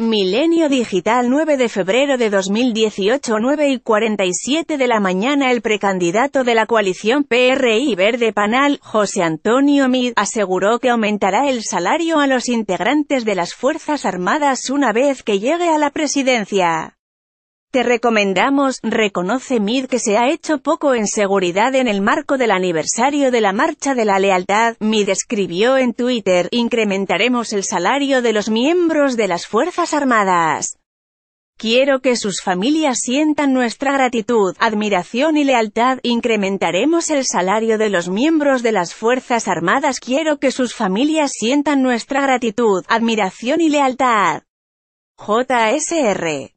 Milenio Digital 9 de febrero de 2018 9 y 47 de la mañana el precandidato de la coalición PRI Verde Panal, José Antonio Mid, aseguró que aumentará el salario a los integrantes de las Fuerzas Armadas una vez que llegue a la presidencia. Te recomendamos, reconoce Mid que se ha hecho poco en seguridad en el marco del aniversario de la Marcha de la Lealtad. Mid escribió en Twitter, incrementaremos el salario de los miembros de las Fuerzas Armadas. Quiero que sus familias sientan nuestra gratitud, admiración y lealtad. Incrementaremos el salario de los miembros de las Fuerzas Armadas. Quiero que sus familias sientan nuestra gratitud, admiración y lealtad. JSR